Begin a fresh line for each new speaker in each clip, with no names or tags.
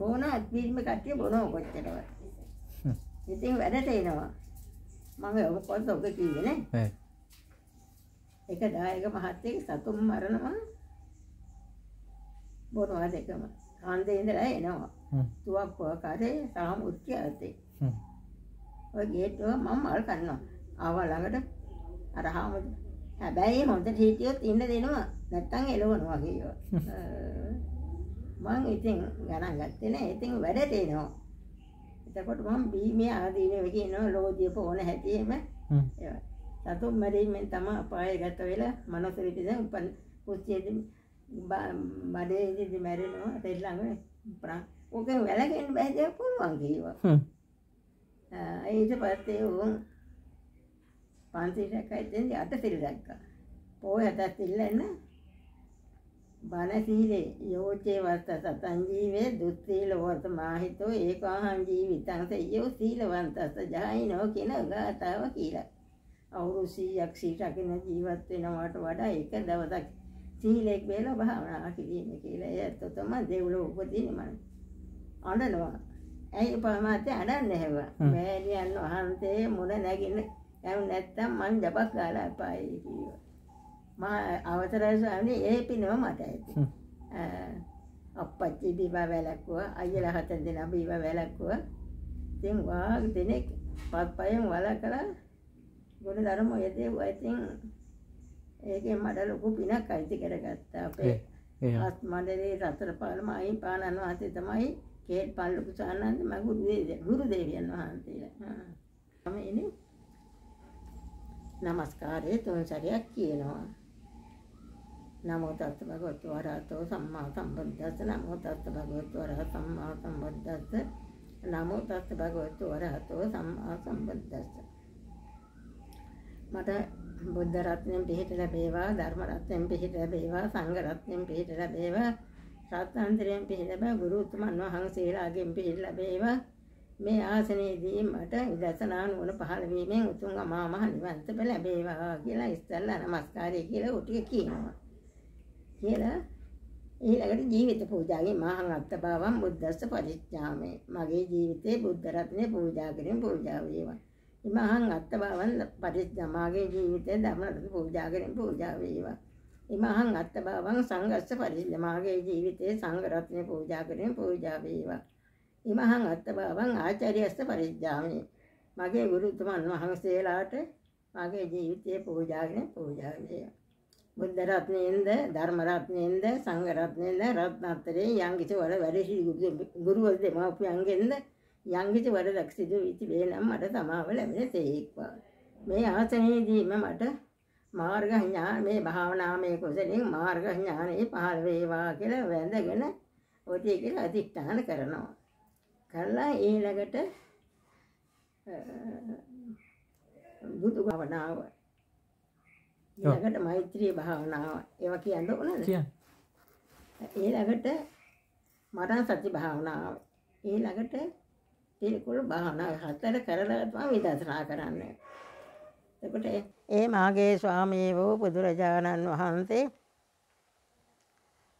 බොන අත්විීම කටය බොනෝ කොච්චටව ඉතින් වැඩට එනවා මඟ ඔක පොත් ඔක කීගෙන එක දායක මහත්තයක සතුම් මරණවා බොනවා දෙකම කාන්දඉදලා එනවා තුවක් පොකාරේ සහම උත්්‍ය ඇතේ ඔය ගේටුව මම අල් කන්නවා ආවා ළඟට අර හාමුදුරුවෝ හැබැයි හොඳට හිටියොත් ඉන්න දෙනවා නැත්තම් එළවනවා කියනවා මං ඉතින් ගණන් ගත්තේ නෑ ඉතින් වැඩට එනවා එතකොට මම බීමේ ආදීනෙ වෙගෙනවා ලෝධිය පොන හැටිම සතුම් මැරීමෙන් තම අපාය ගත වෙලා මනස පිටින් උපන් කුස්සියේදී බඩේදී මැරෙනවා දෙල්ලඟ ප්‍රා ඕකෙන් වැළකෙන්න බෑ දෙයක් පුළුවන් කිව්වා ඊට පස්සේ උන් පන්සිල් රැකලා ඉතින් අටසිල් රැක්කා පොය අටසිල් නැන්නේ බලශීලේ යෝචේ වත්ත සතංජීවේ දුස්සීල වොත මාහිතෝ ඒකාහං ජීවිතං සයෝ සීලවන්තස්ස ජායිනෝ කියන ගාතාව කියලා. අවුරුදු 100ක් සීටකින ජීවත් වෙනවට වඩා එක දවසක් සීලෙක් වෙලා භාවනා කිරීම කියලා. ඒත් තමයි දෙව්ලොව උපදින්නේ මම. අඬනවා. ඇයි පහමත් අඬන්නේ හැව. මෑණියන් වහන්සේ මොන නැගින්න යන්නේ නැත්තම් මං ජපක් ගාලා අපායේ කියලා. මා අවතරයි ස්වාමී ඒ පිනව මට ඇති. අප්පච්චි බිබ වැලක්කුව අයියලා හතර දෙනා බිබ වැලක්කුව. ඉතින් වාග් දෙනෙක් පත්පයෙන් වලකලා ගොඩ ධර්ම ඔය දේවා ඉතින් ඒකෙන් මට ලොකු පිනක් අයිති කරගත්තා අපේ අත් මණ්ඩලේ රතරපාලම අයින් පානන් වහන්සේ තමයි කේත් පල්ලුකු සානන්ද මගේ ගුරු දේවියන් වහන්සේලා. මම එනේ නමස්කාරය තුන් සැරයක් කියනවා. නමෝ තස්ස භගවතු වරහතෝ සම්මා සම්බුද්දස්ස නමෝ තස්ස භගවතු වරහ සම්මා සම්බුද්දස්ස නමෝ තස්ස භගවතු වරහතෝ සම්මා සම්බුද්දස්ස මට බුද්ධ රත්නයෙන් පිහිට ලැබේවා ධර්ම රත්නයෙන් පිහිට ලැබේවා සංඝ රත්නයෙන් පිහිට ලැබේවා සත්‍යන්තරයෙන් පිහිට ලැබ ගුරු උතුමන් වහන්සේලාගෙන් පිහිට ලැබේවා මේ ආසනයේදී මට විදර්ශනා නුවණ පහළ වීමෙන් උතුම් අමා මහ නිවන් ලැබේවා කියලා ඉස්සල්ලා নমස්කාරය කියලා උටිය කියනවා කියලා ඊළඟට ජීවිත පූජාවේ මහං අත්බවම් බුද්දස්ස පරිඥාමේ මගේ ජීවිතේ බුද්ධ රත්නේ පූජා කිරීම පූජා වේවා. ඉමහං අත්බවම් පරිඥා මාගේ ජීවිතේ ධර්ම රත්න පූජා කිරීම පූජා වේවා. ඉමහං අත්බවම් සංඝස්ස පරිඥා මාගේ ජීවිතේ සංඝ රත්නේ පූජා කිරීම පූජා වේවා. ඉමහං අත්බවම් ආචාර්යස්ස පරිඥාමේ මගේ ගුරුතුමන් වහන්සේලාට මගේ ජීවිතේ පූජාගෙන පූජා වේවා. බුද්ධ රත්නයෙන්ද ධර්ම රත්නයෙන්ද සංඝ රත්නයෙන්ද රත්නත්‍රයේ යංගිච වල වැඩසි ගුරුවරු දෙමාපියන්ගෙන්ද යංගිච වරදක් සිදු වී වේනම් මට තමාව ලැබෙන තේක්වා මේ ආසනයේදීම මට මාර්ග ඥාන මේ භාවනාමය කුසලෙන් මාර්ග ඥානෙ පහළ වේවා කියලා වැඳගෙන ඔතේ කියලා අධිෂ්ඨාන කරනවා කරලා ඊළඟට බුදු භවනාව ඊළඟට මෛත්‍රී භාවනාව ඒවා කියන්න ඕනද? කියන්න. ඊළඟට මරණ සති භාවනාව. ඊළඟට පිළිකුල් භාවනාව හතර කරලා තමයි විදර්ශනා කරන්නේ. එතකොට ඒ මාගේ ස්වාමී වූ බුදුරජාණන් වහන්සේ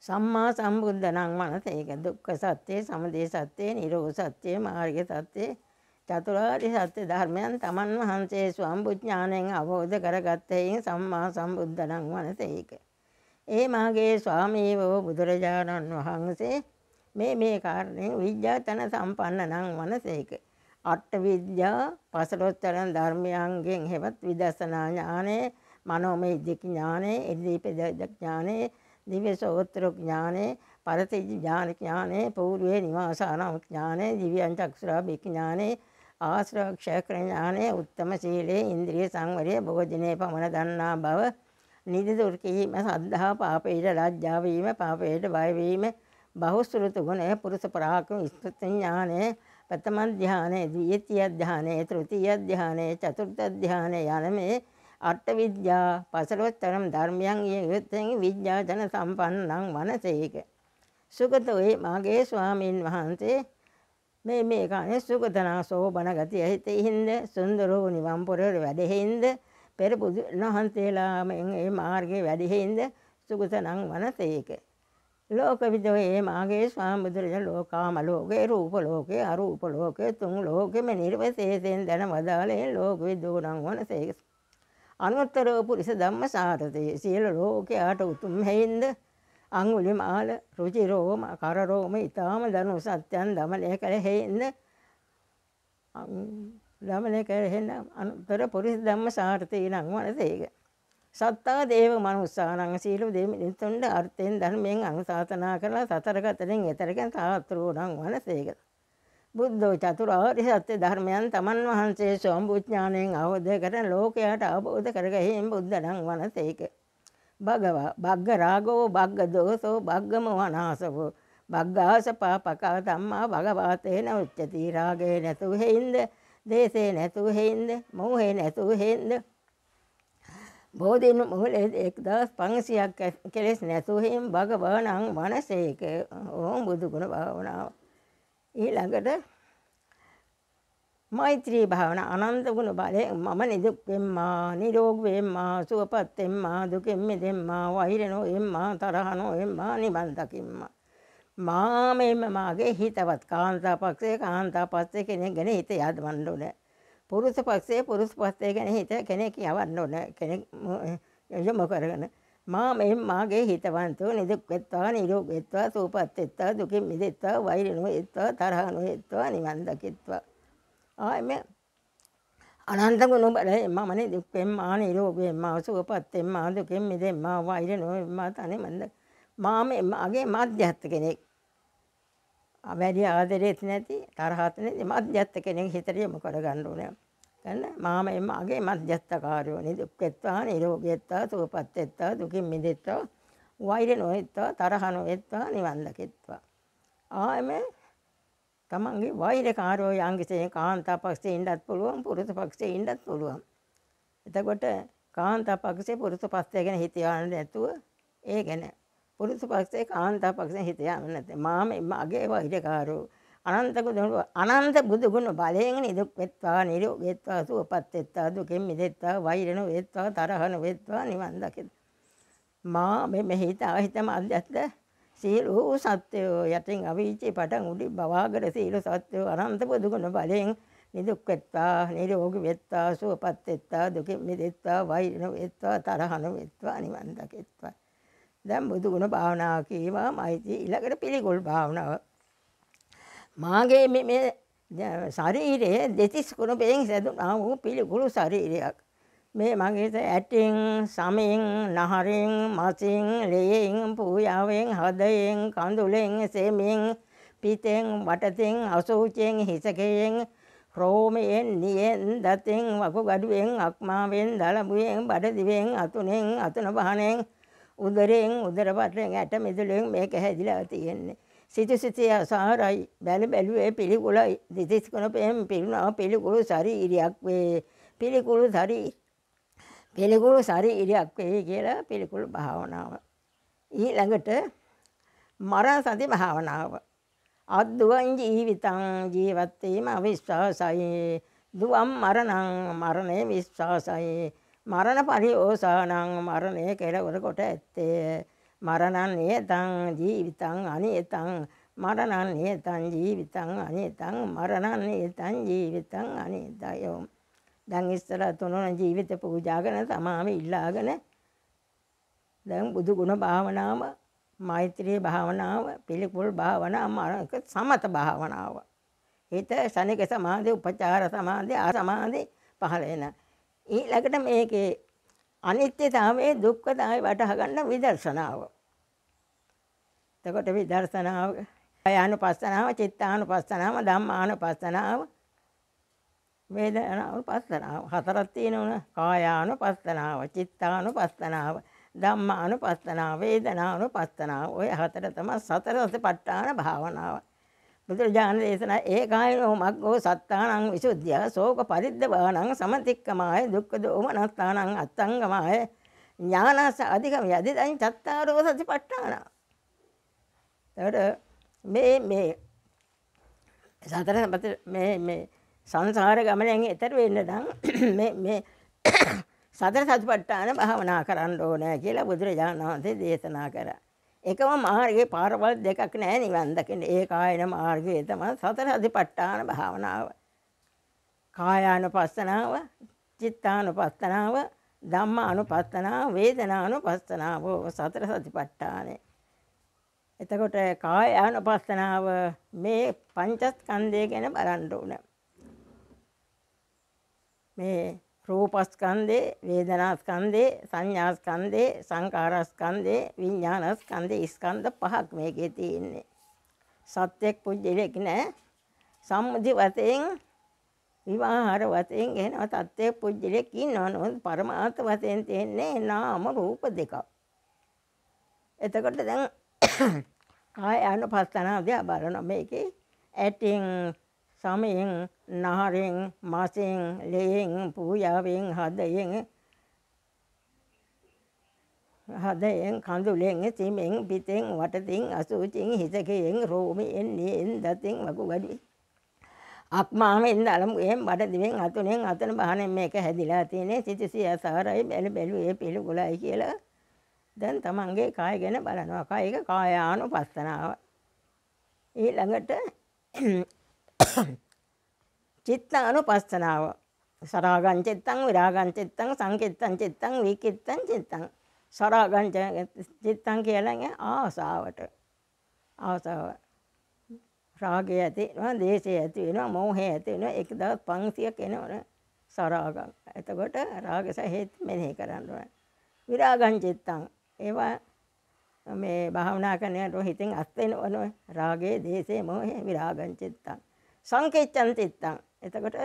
සම්මා සම්බුද්ධ නම් මනස ඒක දුක්ඛ සත්‍ය, සමුදය සත්‍ය, නිරෝධ සත්‍ය, මාර්ග සත්‍ය, චතුරාර්ය සත්‍ය ධර්මයන් තමන් වහන්සේ ස්වම්බුඥාණයෙන් අවබෝධ කරගත්තයින් සම්මා සම්බුද්ධණං වනතේක. ඒ මාගේ ස්වාමී වූ බුදුරජාණන් වහන්සේ මේ මේ කාරණේ විද්‍යාතන සම්පන්නණං වනසේක. අට විද්‍යා පසළොස්තරන් ධර්මයන්ගෙන් හෙවත් විදර්ශනා ඥානෙ, මනෝමය දික් ඥානෙ, ඉදිරිපද ඥානෙ, දිව්‍ය සෝත්‍ර ඥානෙ, පරතිජ ඥාන ඥානෙ, పూర్වේ නිවාසාන ඥානෙ, දිව්‍යං චක්ෂුරා බික් ඥානෙ ආශ්‍රව ක්ෂය ඥානය උත්තම සීලය ඉන්ද්‍රිය සංවරය බෝධිනේ පමණ දන්නා බව නිදිදු කිරීම සද්ධා පාපේට ලැජ්ජා වීම පාපේට බය වීම බහුසුරුතු ගුණය පුරුෂ ප්‍රාකම ස්තුති ඥානය ප්‍රථම ධානය ද්විතීය ධානය තෘතීය ධානය චතුර්ථ ධානය යන මේ අට විද්‍යා පසළොස්තරම් ධර්මයන් යෙතෙන් විද්‍යාචන සම්පන්නං වනසේක සුගතෝයි මාගේ ස්වාමීන් වහන්සේ මේ මේකනේ සුගතනාසෝ බණ ගති ඇහිතෙහින්ද සුන්දර වූ නිවන් පොරේ වැඩෙහින්ද පෙර බුදු නහන්තේලාම මේ මාර්ගයේ වැඩෙහින්ද සුගතනං වනතේක ලෝක විදෝ මේ මාගේ ස්වාමීන් ලෝකාම ලෝකේ රූප ලෝකේ අරූප ලෝකේ තුන් ලෝකෙම නිර්වශේෂයෙන් දැන වදාළේ ලෝක විදෝ නම් වනතේක අනුත්තර පුරිස ධම්මසාරතේ සියලු ලෝකයාට උතුම් හේින්ද අංගුලිමාල රුචිරෝම කරරෝම ඉතාම දනු සත්‍යයන් දමනය කළ හෙන්න දමනය කරහෙන්න අනුතර පුරිස ධම්ම සාර්ථය නං වනසේක. සත්තා දේව මනුස්සානං සීලු දෙමිනිතුන්ට අර්ථයෙන් ධර්මයෙන් අනුසාතනා කරලා සතරගතරින් එතරකෙන් සාත්‍රූණං වනසේක. බුද්ධෝ චතුරාර්ය සත්‍ය ධර්මයන් තමන් වහන්සේ සෝම්භූඥාණයෙන් අවබෝධ කරන ලෝකයට අවබෝධ කරගැහීම බුද්ධ නම් වනසේක. භගවා භග්ග රාගෝ භග්ග දෝසෝ භග්ගම වනාසවෝ භග්ගාස පාපකා ධම්මා භගවාතේන උච්චති රාගේ නැතු හේින්ද දේසේ නැතු හේින්ද මෝහේ නැතු හේින්ද බෝධින මොහලේ 1500ක් කෙලස් නැතු හේම් භගවානං වනසේක ඕම් බුදු ගුණ භාවනාව ඊළඟට මෛත්‍රී භාවන අනන්ත ගුණ බලේ මම නිදුක් වෙම්මා නිරෝග වෙම්මා සුවපත් වෙම්මා දුකෙන් මිදෙම්මා වෛරනෝ එම්මා තරහනෝ එම්මා නිවන් දකිම්මා මා මෙම මාගේ හිතවත් කාන්තා පක්ෂයේ කාන්තා පස්සේ කෙනෙක් ගැන හිත යදවන්න ඕනේ. පුරුෂ පක්ෂයේ පුරුෂ පස්සේ ගැන හිත කෙනෙක් යවන්න ඕනේ. කෙනෙක් යොමු කරගෙන මා මෙම මාගේ හිතවන්තෝ නිදුක් වෙත්වා නිරෝගී වෙත්වා සුවපත් වෙත්වා දුකින් මිදෙත්වා වෛර නොවෙත්වා තරහ නොවෙත්වා නිවන් දකිත්වා ආයම අනන්තක නොබරේ මමනේ දුක්කෙන් මා නිරෝගයෙන් මා සුවපත්තෙන් මා දුකෙන් මිදෙන් මා වෛර නොවෙන් මා තනේ මන්ද මාම මගේ මාධ්‍යස්ත කෙනෙක් වැඩි ආදරෙත් නැති තරහත් නැති මාධ්‍යස්ත කෙනෙක් හිතට යොමු කරගන්න ඕනේ ගන්න මාම මගේ මධ්‍යස්ථකාරයෝ නිදුක්කෙත්වා නිරෝගීත්වා සුවපත්තෙත්වා දුකින් මිදෙත්වා වෛර නොවෙත්වා තරහ නොවෙත්වා නිවන් දකෙත්වා ආ එමේ තමන්ගේ වෛරකාරෝ යංගිසේ කාන්තා පක්ෂේ ඉන්නත් පුළුවන් පුරුෂ පක්ෂේ ඉන්නත් පුළුවන්. එතකොට කාන්තා පක්ෂේ පුරුෂ පක්ෂය ගැන හිත යන්න නැතුව ඒ ගැන පුරුෂ පක්ෂේ කාන්තා පක්ෂේ හිත යන්න නැත්තේ මාම මගේ වෛරකාරෝ අනන්ත ගුණ අනන්ත බුදු ගුණ බලයෙන් නිදුක් වෙත්වා නිරෝගී වෙත්වා සුවපත් වෙත්වා දුකෙන් මිදෙත්වා වෛරණ වෙත්වා තරහන වෙත්වා නිවන් දකිත් මා මේ මෙහිත අහිතම අධ්‍යත්ත සියලු සත්‍යයෝ යටින් අවීචේ පටන් උඩින් බවාගර සියලු සත්‍යයෝ අනන්ත බුදුගුණ බලයෙන් නිදුක්කෙත්තා නිරෝගී වෙත්තා සුවපත් වෙත්තා දුකින් මිදෙත්තා වෛරණ වෙත්තා තරහන වෙත්තා නිවන් දකෙත්තා දැන් බුදුගුණ භාවනාව කීවාමයිති ඊළඟට පිළිගොල් භාවනාව මාගේ මේ ශරීරයේ දෙතිස් කුණපයෙන් සැදුනා වූ පිළිකුළු ශරීරයක් මේ මගේත ඇටින් සමෙන් නහරෙන් මසින් ලේයෙන් පූයාවෙන් හදයෙන් කඳුලෙන් සෙමින් පිතෙන් වටතෙන් අසූචෙන් හිසකයෙන් රෝමයෙන් නියෙන් දතෙන් වකුගඩුවෙන් අක්මාවෙන් දලබුවෙන් බඩදිවෙන් අතුනෙන් අතුන පහනෙන් උදරෙන් උදරපටෙන් ඇට මිදුලෙන් මේක හැදිලා තියෙන්නේ සිත සිතේ අසහරයි බැල බැලුවේ පිළිකුල දිතිස්කුණ පෙම් පිරුණා පිළිකුළු ශරීරයක් වේ පිළිකුළු ශරීරය පිළිකුල් ශරීරයක් වෙයි කියලා පිළිකුල් භාවනාව. ඊළඟට මරණ සති භාවනාව. අද්දුවන් ජීවිතං ජීවත් වීම අවිශ්වාසයි. දුවම් මරණං මරණය විශ්වාසයි. මරණ පරිෝසානං මරණය කෙලවර කොට ඇත්තේ. මරණන් නියතං ජීවිතං අනියතං මරණන් නියතං ජීවිතං අනියතං මරණන් නියතං ජීවිතං අනියතයෝ දැන් ඉස්සරහට උනන ජීවිත පූජා කරන තමාම ඉල්ලාගෙන දැන් බුදු ගුණ භාවනාව මෛත්‍රී භාවනාව පිළිකුල් භාවනාව මානක සමත භාවනාව හිත ශනික සමාධි උපචාර සමාධි ආ සමාධි පහළ වෙන ඊළඟට මේකේ අනිත්‍යතාවයේ දුක්ඛතාවය වටහා ගන්න විදර්ශනාව එතකොට විදර්ශනාව ආයනුපස්සනාව චිත්තානුපස්සනාව ධම්මානුපස්සනාව වේදනාව පස්සනාව හතරක් තියෙනවන කායානු පස්සනාව චිත්තානු පස්සනාව ධම්මානු පස්සනාව වේදනානු පස්සනාව ඔය හතර තම සතර සති පට්ඨාන භාවනාව. බුදුරජාණන් දේශනා ඒකායනෝ මග්ගෝ සත්තානං විසුද්ධිය සෝක පරිද්දවානං සමතික්කමාය දුක්ඛ දෝමනස්ථානං අත්තංගමාය ඥානස අධිකම යදිදං චත්තාරෝ සති පට්ඨාන. එතකොට මේ මේ සතර මේ මේ සංසාර ගමනෙන් එතර වෙන්න නම් මේ සතර සතිපට්ඨාන භාවනා කරන්න ඕනේ කියලා බුදුරජාණන් වහන්සේ දේශනා කරා. එකම මාර්ගයේ පාරවල් දෙකක් නැහැ නිවන් දකින්න. ඒ කායන මාර්ගය තමයි සතර සතිපට්ඨාන භාවනාව. කායානුපස්සනාව, චිත්තානුපස්සනාව, ධම්මානුපස්සනාව, වේදනානුපස්සනාව සතර සතිපට්ඨානේ. එතකොට කායානුපස්සනාව මේ පංචස්කන්ධය ගැන බලන්න ඕනේ. මේ රූපස්කන්දේ වේදනාස්කන්දේ සංඥාස්කන්දේ සංකාරස්කන්දේ විඤ්ඥානස්කන්දේ ස්කන්ද පහක් මේකේ තියෙන්නේ. සත්‍යයක් පුද්ජලෙක් නෑ සම්මුධි වතයෙන් විවාහර වතයෙන් ගෙන තත්ත්වය පුද්ජලෙක් ඉන්නවා නොත් පරමාත වතයෙන් තියෙන්නේ නාම රූප දෙකක්. එතකොට දැන් ආය අනු පස්සනාදය බලන මේකේ ඇටිං සමයෙන් නහරෙන් මසෙන් ලයෙන් පූයාවෙන් හදයෙන් හදයෙන් කඳුලෙන් සිමෙන් පිතෙන් වටතින් අසූචින් හිසකයෙන් රෝමයෙන් නියෙන් දතෙන් වකුගඩුවෙන් අක්මාමෙන් දළමුයෙන් බඩදිවෙන් අතුනෙන් අතන බහනෙන් මේක හැදිලා තියෙන්නේ සිතිසිය සාරයි බැල බැලුවේ පිළිකුලයි කියලා දැන් තමන්ගේ කාය ගැන බලනවා කායක කායානුපස්සනාව ඊළඟට චිත්ත අනුපස්සනාව සරාගං චිත්තං විරාගං චිත්තං සංකිත්තං චිත්තං විකිත්තං චිත්තං සරාගං චිත්තං කියලා ආසාවට ආසාව රාගය ඇති වෙනවා දේශය ඇති වෙනවා මෝහය ඇති වෙනවා එක දවස් 500ක් එනවනේ සරාගං එතකොට රාගස හේත් මෙනෙහි කරන්න ඕන විරාගං චිත්තං ඒවා මේ භාවනා කරනකොට හිතෙන් අත් වෙනවනේ රාගයේ දේශයේ මෝහයේ විරාගං චිත්තං සංකේච්ඡන් තිත්තං. එතකොට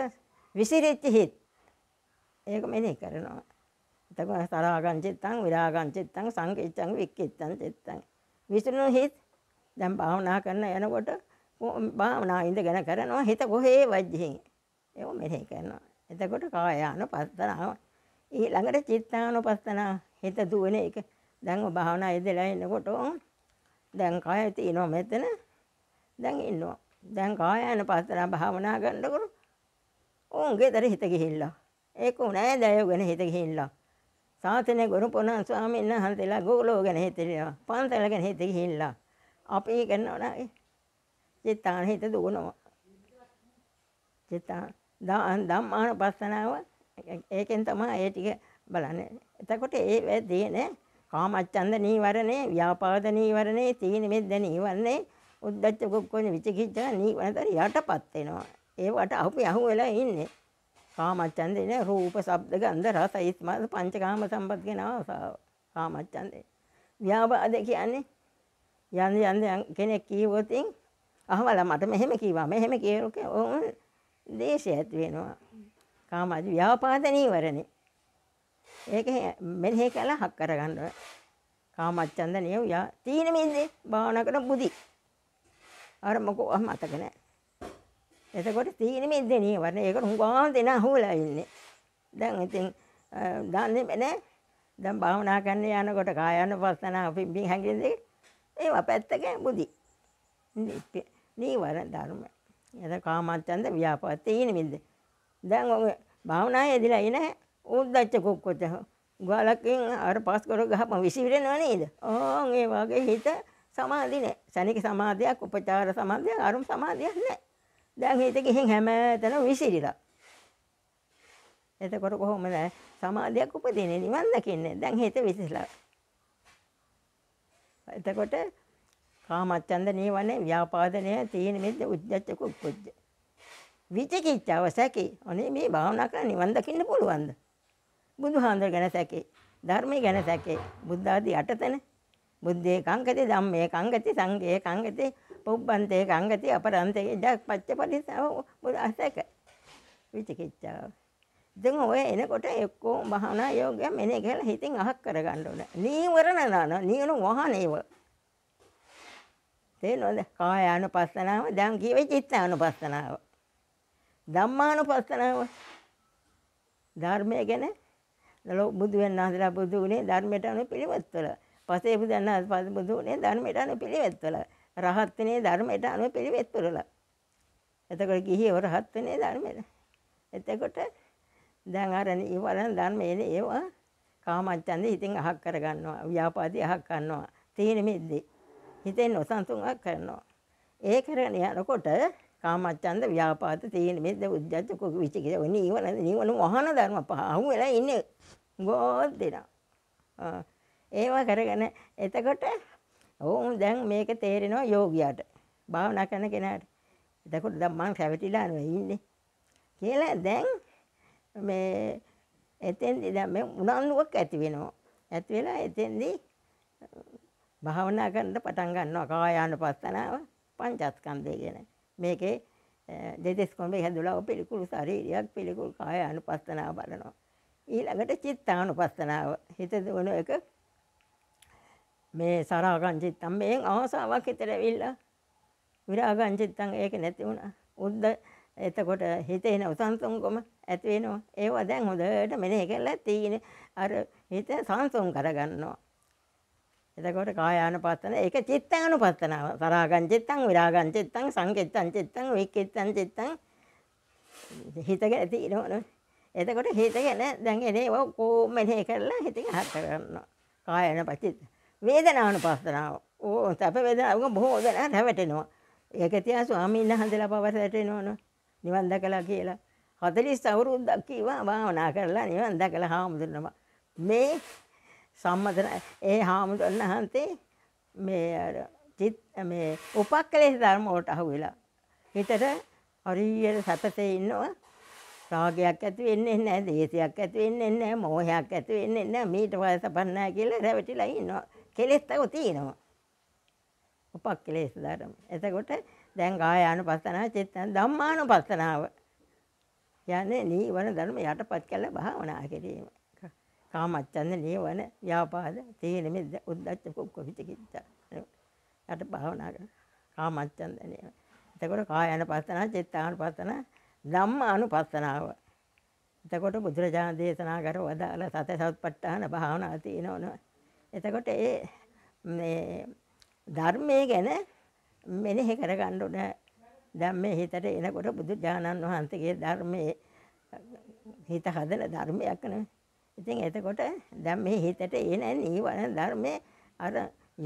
විසිරිච්ච හිත්. ඒක මෙනෙහි කරනවා. එතකොට තරාගං චිත්තං විරාගං චිත්තං සංකේච්ඡං වික්කිච්ඡං චිත්තං. විසිරුණු හිත් දැන් භාවනා කරන යනකොට භාවනා ඉඳගෙන කරනවා හිත කොහේ වජ්ජින්. ඒක මෙනෙහි කරනවා. එතකොට කායානුපස්සනාව. ඊළඟට චිත්තානුපස්සනාව හිත දුවන එක. දැන් ඔය භාවනා ඉදලා ඉන්නකොට දැන් කායය තියෙනවා මෙතන. දැන් ඉන්නවා. දැන් කායන පස්සන භාවනා කරනකොට උන් ගෙදර හිත ගිහිල්ලා. ඒක උනේ දයෝගෙන හිත ගිහිල්ලා. සාසනේ ගුරු පුණන් ස්වාමීන් වහන්සේලා ගෝලෝගෙන හිටියා. පන්සල ගැන හිත ගිහිල්ලා. අපි කරනවා චිත්තාන හිත දුවනවා. චිත්තා දාන ධම්මාන පස්සනාව ඒකෙන් තමයි ඒ ටික බලන්නේ. එතකොට ඒ වැදී නේ කාමච්ඡන්ද නීවරණේ ව්‍යාපාද නීවරණේ තීන මෙද්ද නීවරණේ උද්දච්ච කුක්කුච්ච විචිකිච්ඡා නීවරතර යටපත් වෙනවා. ඒවට අපි අහු වෙලා ඉන්නේ. කාමච්ඡන්දේ නේ රූප, ශබ්ද, ගන්ධ, රස, ස්මර්ශ පංචකාම සම්පත් කියන ආසාව. කාමච්ඡන්දේ. ව්‍යාපාද කියන්නේ යන් යන් කෙනෙක් කීවොතින් අහවලා මට මෙහෙම කීවා මෙහෙම කියනකොට ඕන දේශය ඇති වෙනවා. කාමදී ව්‍යාපාද නීවරණේ. ඒක මෙනෙහි කළා හක් කරගන්නවා. කාමච්ඡන්ද නියෝ යා තීන මිද්දේ භාවනා කරන බුද්ධි අර මොකෝ මතක නැහැ. එතකොට තීන මිද්දේ නීවරණ ඒකට හුඟාම දෙනා හොලා ඉන්නේ. දැන් ඉතින් දන්නේ නැහැ. දැන් භාවනා කරන්න යනකොට කායන පස්සන පිම්බින් හැංගෙන දේ ඒවා පැත්තක බුදි. නීවරණ ධර්ම. එද කාමච්ඡන්ද ව්‍යාපාද තීන මිද්ද. දැන් ඔය භාවනාවේ දිලා ඉන්නේ උද්දච්ච කුක්කොච්ච ගලකින් අර පස් කර ගහම විසිරෙනව නේද? ඕන් ඒ වගේ හිත සමාධි නෑ සැනික සමාධයක් උපචාර සමාධය අරුම් සමාධයක් නෑ දැන් හිත ගිහින් හැම තැන විසිරිලා එතකොට කොහොමද සමාධයක් උපදින්නේ නිවන් දකින්නේ දැන් හිත විසිරලා එතකොට කාමච්ඡන්ද නීවරණ ව්‍යාපාදනය තීන මිද්ද උද්ධච්ච කුච්ච විචිකිච්ඡාව සැකේ අනේ මේ භාවනා කරලා නිවන් දකින්න පුළුවන්ද බුදුහාඳුර ගැන සැකේ ධර්මය ගැන සැකේ බුද්ධ ආදී අටතන බුද්ධේ කංගති ධම්මේ කංගති සංඝේ කංගති පුබ්බන්තේ කංගති අපරන්තේ ජක්පච්ච පරිසව බුදසක විචිකිච්ඡාව ඉතින් ඔය එනකොට එක්කෝ භාවනා යෝගය මෙනේ කියලා හිතින් අහක් කරගන්න ඕන නීවරණ දාන නීවරණ වහනේව තේනොද කායානුපස්සනාව දැන් කියවේ චිත්තානුපස්සනාව ධම්මානුපස්සනාව ධර්මය ගැන බුදු වෙනාදලා බුදු උනේ ධර්මයට අනුව පිළිවෙත් වල පසේ බුදුන්හස් පස බුදුනේ ධර්මයට අනුව පිළිවෙත් වල. රහත් වෙනේ ධර්මයට අනුව පිළිවෙත් පුරලා. එතකොට ගිහියව රහත් වෙනේ ධර්මයට. එතකොට දැන් අර ඉවරන ධර්මයේ ඒවා කාමච්ඡන්ද හිතෙන් අහක් කරගන්නවා. ව්‍යාපාදී අහක් කරනවා. තීන මිද්දේ. හිතෙන් නොසන්සුන්වක් කරනවා. ඒ කරගෙන යනකොට කාමච්ඡන්ද ව්‍යාපාද තීන මිද්ද උද්ධච්ච කුක විචිකිච්ඡ ඔය නීවරණ නීවරණ වහන ධර්ම පහ අහු වෙලා ඉන්නේ ගොඩ දෙනා. ඒවා කරගෙන එතකොට ඔවුන් දැන් මේක තේරෙනවා යෝගියාට භාවනා කරන කෙනාට. එතකොට දැන් මං රැවටිලා නෙවෙයි ඉන්නේ කියලා දැන් මේ එතෙන්දී දැන් මේ උනන්දුවක් ඇති වෙනවා. ඇති වෙලා එතෙන්දී භාවනා කරන්න පටන් ගන්නවා කායානුපස්සනාව පංචස්කන්ධය ගැන. මේකේ දෙදෙස් කොම්බේ හැදුලා පිළිකුල් ශරීරයක් පිළිකුල් කායානුපස්සනාව බලනවා. ඊළඟට චිත්තානුපස්සනාව හිත දුවන එක මේ සරාගං චිත්තම් මේන් ආසාවක් හිතට ඇවිල්ලා විරාගං චිත්තම් ඒක නැති වුණා. උද්ද එතකොට හිතේ එන උසන්සුන්කම ඇති වෙනවා. ඒවා දැන් හොඳට මෙනෙහි කරලා තියෙන්නේ. අර හිත සංසුන් කරගන්නවා. එතකොට කායානුපස්සන ඒක චිත්තානුපස්සනාව. සරාගං චිත්තං විරාගං චිත්තං සංකෙත්තං චිත්තං වික්කෙත්තං චිත්තං හිත ගැති ඉනවනේ. එතකොට හිත ගැන දැන් එනේ ඔක්කොම මෙනෙහි කරලා හිතින් හත් කරගන්නවා. කායන පචිත්ත වේදනානුපස්සනාව. ඕ සැප වේදනාව බොහෝ වේදනාවට හැවටෙනවා. ඒක තියා ස්වාමීන් වහන්සේලා පවස හැටෙනවනේ. නිවන් දැකලා කියලා. 40 අවුරුද්දක් කීවා භාවනා කරලා නිවන් දැකලා හාමුදුරනම මේ සම්මතන ඒ හාමුදුරන් වහන්සේ මේ අර චිත් මේ උපක්කලේශ ධර්ම වලට අහු වෙලා හිතට හරියට සතසේ ඉන්නවා රාගයක් ඇති වෙන්නේ නැහැ, දේශයක් ඇති වෙන්නේ නැහැ, මෝහයක් ඇති වෙන්නේ නැහැ, මීට වයස පන්නෑ කියලා රැවටිලා ඉන්නවා. කෙලෙස්තකු තියෙනවා. උපක් කෙලෙස් ධර්ම. එතකොට දැන් ගායාන පස්සනාව චිත්තන ධම්මාන පස්සනාව. යන්නේ නීවරණ ධර්ම යටපත් කළ භාවනා කිරීම. කාමච්ඡන්ද නීවරණ ව්‍යාපාද තීන මිද්ද උද්දච්ච කුක්ක විචිකිච්ඡ. යට භාවනා කරන කාමච්ඡන්ද නීවරණ. එතකොට කායන පස්සනාව චිත්තාන පස්සනාව ධම්මාන පස්සනාව. එතකොට බුදුරජාණන් දේශනා කර වදාළ සත සත්පට්ඨාන භාවනාව තියෙනවනේ. එතකොට ඒ ධර්මය ගැන මෙනෙහි කරගන්න ඕන දැන් මේ හිතට එනකොට බුදුජානන් වහන්සේගේ ධර්මයේ හිත හදන ධර්මයක් නේ. ඉතින් එතකොට දැන් මේ හිතට එන නීවරණ ධර්මයේ අර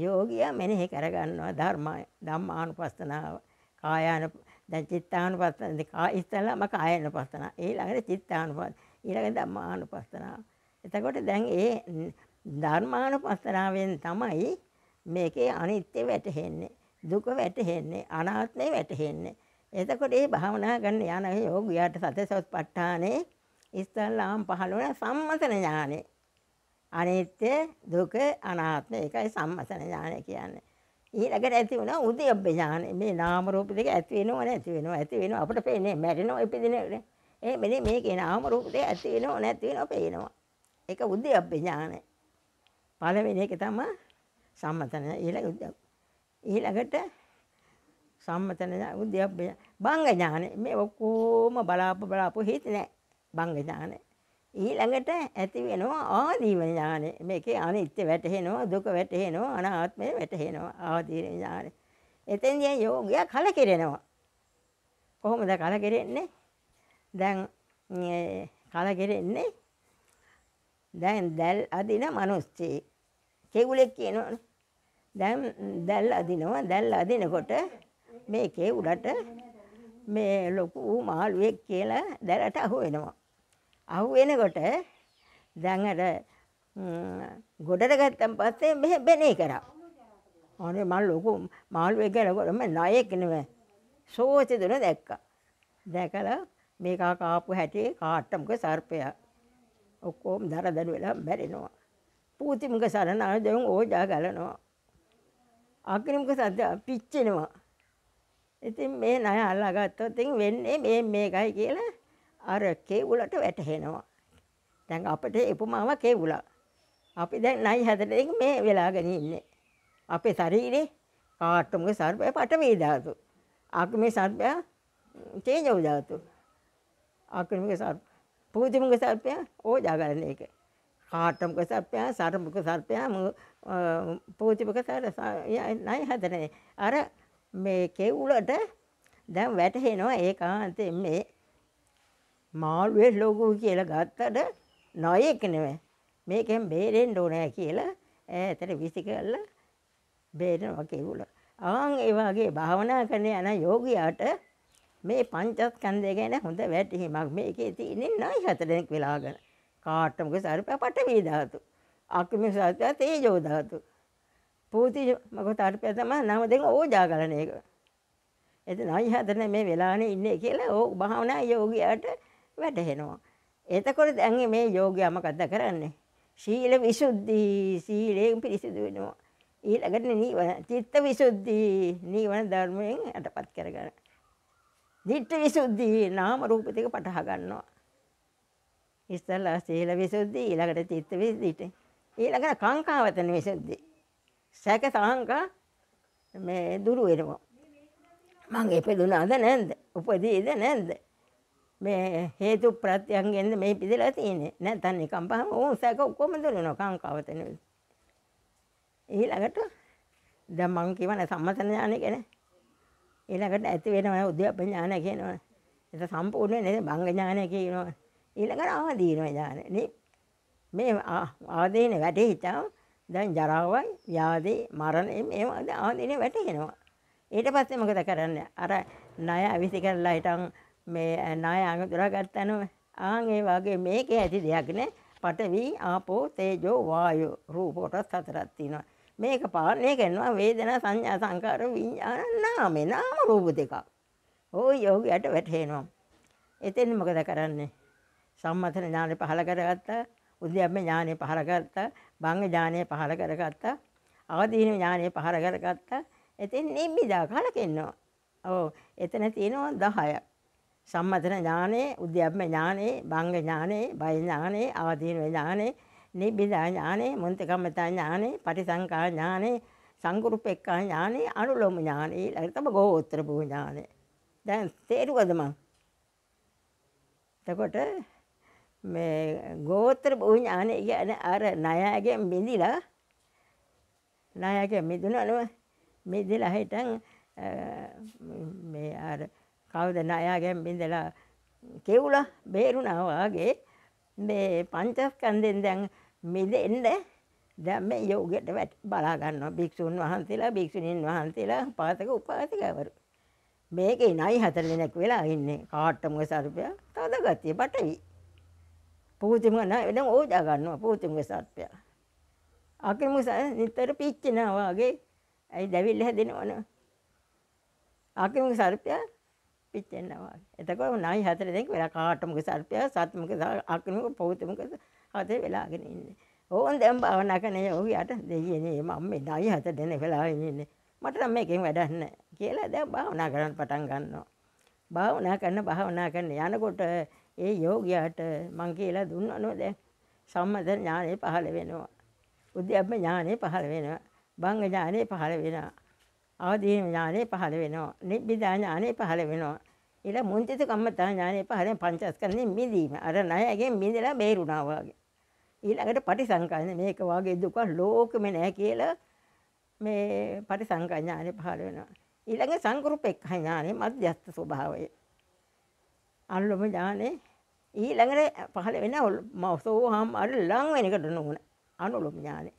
යෝගියා මෙනෙහි කරගන්නවා ධර්මය ධම්මානුපස්සනාව කායාන දැන් චිත්තානුපස්සන ඉස්සෙල්ලාම කායනුපස්සන ඊළඟට චිත්තානුපස්සන ඊළඟට ධම්මානුපස්සන එතකොට දැන් ඒ ධර්මානුපස්සනාවෙන් තමයි මේකේ අනිත්‍ය වැටහෙන්නේ දුක වැටහෙන්නේ අනාත්මය වැටහෙන්නේ එතකොට මේ භාවනා කරන යන යෝගියාට සතසොත්පත්ඨානේ ඉස්සල්ලාම් පහළ වන සම්මතන ඥානෙ අනිත්‍ය දුක අනාත්ම ඒකයි සම්මතන ඥානෙ කියන්නේ ඊළඟට ඇති වුණා උද්‍යප්ප ඥානෙ මේ නාම රූප දෙක ඇති වෙනව නැති වෙනව ඇති වෙනව අපිට පේන්නේ මැරෙනව ඉපදිනව ඒ මෙන්න මේකේ නාම රූප දෙක ඇති වෙනව නැති වෙනව පේනවා ඒක උද්‍යප්ප ඥානෙ පළවෙනි එක තමයි සම්මතන ඊළඟ උද්‍යප්ප. ඊළඟට සම්මතන උද්‍යප්ප බංග ඥාන මේ ඔක්කොම බලාප බලාප හිත නෑ බංග ඥාන. ඊළඟට ඇති වෙනවා ආදීව ඥාන. මේකේ අනිත්‍ය වැටහෙනවා, දුක වැටහෙනවා, අනාත්මය වැටහෙනවා ආදීන ඥාන. එතෙන්දී යෝගය කලකිරෙනවා. කොහොමද කලකිරෙන්නේ? දැන් කලකිරෙන්නේ දැන් දැල් අදින මිනිස්සෙක් කෙවුලෙක් කියනවනේ. දැන් දැල් අදිනවා දැල් අදිනකොට මේ කෙවුලට මේ ලොකු මාළුවෙක් කියලා දැලට අහු වෙනවා. අහු වෙනකොට දැන් අර ගොඩට ගත්තන් පස්සේ මෙහෙ බෙනේ කරා. අනේ මම ලොකු මාළුවෙක් කියලා මම ණයෙක් නෙවෙයි. සෝචි දුන දැක්කා. දැකලා මේකා කාපු හැටි කාට්ටමක සර්පයා. ඔක්කොම දරදරු වෙලා මැරෙනවා. පූතිමක සරණාව දැන් ඕජා ගලනවා. අග්‍රිමක සද්ද පිච්චෙනවා. ඉතින් මේ ණය අල්ලාගත්තොත් ඉතින් වෙන්නේ මේ මේකයි කියලා අර කේවුලට වැටහෙනවා. දැන් අපිට උපමාව කේවුලා. අපි දැන් ණය හැදලා මේ වෙලාගෙන ඉන්නේ. අපේ ශරීරේ කාටමක සර්පය පටවේ ධාතු. අග්‍රමේ සර්පය තේජෝ ධාතු. අග්‍රමක සර්ප පූජිමක සර්පය ඕජා ගලන එක. කාටමක සර්පයා සරමුක සර්පයා පූතිමක සර නයි හදනේ අර මේ කෙවුලට දැන් වැටහෙනවා ඒ කාන්තෙන් මේ මාළුවේ ලොකු කියලා ගත්තට නොයෙක් නෙවෙයි මේකෙන් බේරෙන්න ඕනෑ කියලා ඈතට විසි කරලා බේරෙනවා කෙවුල. ආන් ඒ වගේ භාවනා කරන යන යෝගියාට මේ පංචස්කන්ධය ගැන හොඳ වැටහීමක් මේකේ තියෙන්නේ නයි හතර දෙනෙක් වෙලාගෙන. කාටමක සර්පය පටවී ධාතු. අක්කම සර්පය තේජෝ ධාතු. පූති මක තර්පය තමයි නම දෙක ඕජා ගලන එක. එතන අය හදන මේ වෙලානේ ඉන්නේ කියලා ඕ භාවනා යෝගියාට වැටහෙනවා. එතකොට දැන් මේ යෝගියා මොකද කරන්නේ? ශීල විසුද්ධි සීලයෙන් පිරිසිදු වෙනවා. ඊළඟට නිවන චිත්ත විසුද්ධි නිවන ධර්මයෙන් යටපත් කරගන්න. දිට්ඨි විසුද්ධි නාම රූප දෙක පටහ ගන්නවා. ඉස්සල්ලා සීල විසුද්ධි ඊළඟට චිත්ත විසුද්ධිට ඊළඟට කාංකාවතන විසුද්ධි සැක සංකා මේ දුරු වෙනවා මං ඉපදුනාද නැන්ද උපදීද නැන්ද මේ හේතු ප්‍රත්‍යයන්ගෙන්ද මේ පිදලා තියෙන්නේ නැත්නම් නිකම් පහම ඕ සැක ඔක්කොම දුරු වෙනවා කාංකාවතන ඊළඟට දැන් මං කියවන සම්මතන ඥානෙ කියන්නේ ඊළඟට ඇති වෙනවා උද්‍යප්ප ඥානය කියනවා ඒක සම්පූර්ණ නේ භංග ඥානය කියනවා ඊළඟට ආදීන ඥානෙ නේ මේ ආදීන වැටහිච්චාම දැන් ජරාවයි ව්‍යාධි මරණය මේ ආදීන වැටහෙනවා ඊට පස්සේ මොකද කරන්නේ අර ණය අවිසි කරලා හිටන් මේ ණය අඟතුරා ගන්නව ආන් ඒ වගේ මේකේ ඇති දෙයක් නේ පඨවි ආපෝ තේජෝ වායෝ රූප කොටස් හතරක් තියෙනවා මේක පාලනය කරනවා වේදනා සංඥා සංකාර විඥාන නාමේ නාම රූප දෙකක් ඕයි යෝගයට වැටෙනවා එතෙන් මොකද කරන්නේ සම්මතන ඥානෙ පහළ කරගත්තා. උද්‍යම්ම ඥානෙ පහළ කරගත්තා. භංග ඥානෙ පහළ කරගත්තා. අවදීන ඥානෙ පහළ කරගත්තා. එතෙන් නිබ්බිදා කලකෙන්නවා. ඔව් එතන තියෙනවා 10ක්. සම්මතන ඥානේ, උද්‍යම්ම ඥානේ, භංග ඥානේ, බය ඥානේ, ආදීන ඥානේ, නිබ්බිදා ඥානේ, මුන්තකම්මතා ඥානේ, පටිසංකා ඥානේ, සංකුරුපෙක්කා ඥානේ, අනුලෝම ඥානේ, ඊළඟට ගෝෝත්තර භූ ඥානේ. දැන් තේරුවද මං? එතකොට මේ ගෝත්‍ර භූඥානය ගැන අර නයාගෙන් බිඳිලා නයාගෙ මිදුනනම මිදිලා හිටන් මේ අර කවුද නයාගෙන් බිඳලා කෙවුලා බේරුණා වාගේ මේ පංචස්කන්ධෙන් දැන් මිදෙන්න දැන් මේ යෝගයට බලා ගන්නවා භික්ෂුන් වහන්සේලා භික්ෂුණීන් වහන්සේලා පාතක උපාසකවරු මේකේ නයි හතර දෙනෙක් වෙලා ඉන්නේ කාට්ටමුගේ සර්පයා තවද ගතිය පටවි පූතිම නෑ දැන් ඕජා ගන්නවා පූතිමගේ සර්පයා. අකිමුස නිතර පිච්චෙනවා වගේ ඇයි දැවිල්ල හැදෙනවනේ. අකිමුගේ සර්පයා පිච්චෙනවා. එතකොට නයි හතර දෙනෙක් වෙලා කාටමුගේ සර්පයා සත්මුගේ අකිමුගේ පූතිමගේ හතේ වෙලාගෙන ඉන්නේ. ඕන් දැන් භාවනා කරන්නේ ඔහුට දෙයියනේ මම මේ නයි හත දෙනෙක් වෙලා ඉන්නේ. මට නම් මේකෙන් වැඩක් නැහැ කියලා දැන් භාවනා කරන්න පටන් ගන්නවා. භාවනා කරන භාවනා කරන යනකොට ඒ යෝගයාට මං කියලා දුන්නනෝ දැන් සම්මත ඥානෙ පහළ වෙනවා. උද්‍යප්ප ඥානෙ පහළ වෙනවා. භංග ඥානෙ පහළ වෙනවා. අවදීන ඥානෙ පහළ වෙනවා. නිබ්බිදා ඥානෙ පහළ වෙනවා. ඊළ මුංචිත කම්මතා ඥානෙ පහළ පංචස්කන්ධෙ මිදීම. අර ණයගෙන් මිදලා බේරුණා වගේ. ඊළඟට පටිසංකල්ප මේක වාගේ දුක ලෝකෙම නෑ කියලා මේ පරිසංකඥානෙ පහළ වෙනවා. ඊළඟ සංකෘපෙක් ඥානෙ මධ්‍යස්ථ ස්වභාවය. අල්ලොම ජානේ ඊළඟට පහළ වෙන මවසෝහම් අර ලං වෙනකට නෝන අනුලොම ඥානේ